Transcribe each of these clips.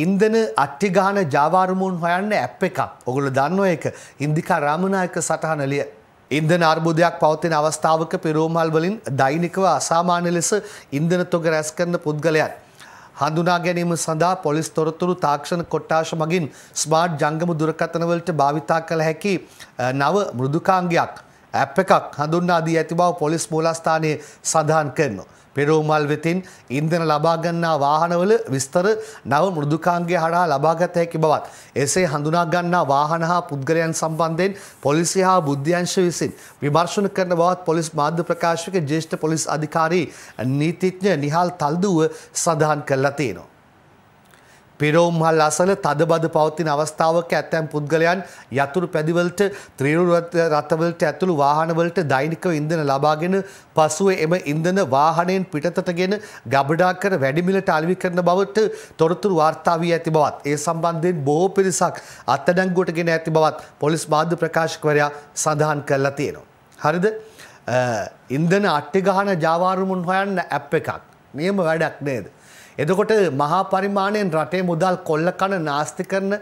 ඉන්දන අට්ටිගාන ජාවාර්මූන් හොයන්න ඇප් එකක් ඔගුල දන්නව එක ඉන්දිකා රාමණයක සටහනලිය. ඉන්දන අර්බුදයක් පවතින අවස්ථාවක පිරෝමල් වලින් දෛනිකව අසාමාන්‍ය ලෙස ඉන්දන තොග රැස් කරන පුද්ගලයන්. හඳුනා ගැනීම සඳහා පොලිස් තොරතුරු තාක්ෂණ කොට්ටාශ මගින් ස්මාර්ට් ජංගම දුරකථනවලට භාවිතා කළ හැකි නව මෘදුකාංගයක්. ඇප් එකක් හඳුන්වා දී ඇති බව පොලිස් මූලස්ථානයේ සඳහන් කරනවා. පෙරෝමල් වෙතින් ඉන්ධන ලබාගන්නා වාහනවල විස්තර නව මෘදුකාංගය හඩා ලබාගත හැකි බවත්. එසේ හඳුනාගන්නා වාහන හා පුද්ගලයන් සම්බන්ධයෙන් පොලිසි හා බුද්ධ්‍යංශ විසින් විමර්ශන කරන බවත් පොලිස් මාධ්‍ය ප්‍රකාශක ජේෂ්ඨ පොලිස් අධිකාරී නීතිඥ නිහාල් තල්දුව සඳහන් කරලා තියෙනවා. පිරෝම්හල් අසල තදබද පවත්තින අවස්ථාවක ඇත්තැම් පුද්ගලයන් යතුරු පැදිවලට ත්‍රීරු රථවලට ඇතුළු වාහනවලට දෛනිකව ඉඳන ලබාගෙන පසුව එම ඉඳන වාහනයෙන් පිටතටගෙන ගබඩා කර වැඩිමිලට අල්වි කරන බවට තොරතුරු වාර්තා වී ඇති බවත් ඒ සම්බන්ධයෙන් බොහෝ පිරිසක් අත්තඩංගුවට ගෙන ඇති බවත් පොලිස් මාධ්‍ය ප්‍රකාශකවරයා සඳහන් කරලා තියෙනවා. හරිද ඉන්දන අට්ටි ගහන ජාවාරුමුන් හොයන්න ඇප් එකක් නියම වැඩක් නේද. එදකොට මහා පරිමාණයෙන් රටේ මුදල් කොල්ල කන නාස්ති කරන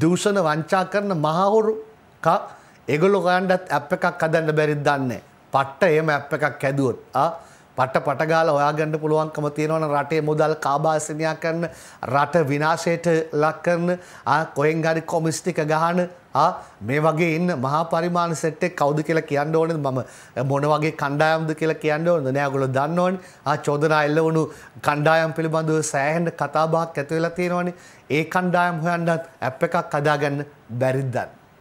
දූෂණ වංචා කරන මහවුරු එගොලො ගණ්ඩත් ඇප් එකක් හදන්න බැරිත් දන්නේ. පට්ට එහෙම ඇප් එකක් හැදුවොත් ආ පට පටගාල ඔයාගන්න පුළුවන්කම තියෙනවන රටේ මුදල් කාබාසනයා කරන රට විනාශයට ලක් කරන කොයෙන් ගරි කොමිස්ටික ගහන මේ වගේ ඉන්න මහා පරිමාණ සෙට්ටේ කවුද කියලා කියන්න ඕනද මම මොන වගේ කණ්ඩායම්ද කියලා කියන්න ඕනද නෑ ඔයගොල්ලෝ දන්නවනේ ආ චෝදනා එල්ල වුණු කණ්ඩායම් පිළිබඳව සෑහෙන කතාබහක් ඇති වෙලා තියෙනවනේ ඒ කණ්ඩායම් හොයන්නත් ඇප් එකක් හදාගන්න බැරිද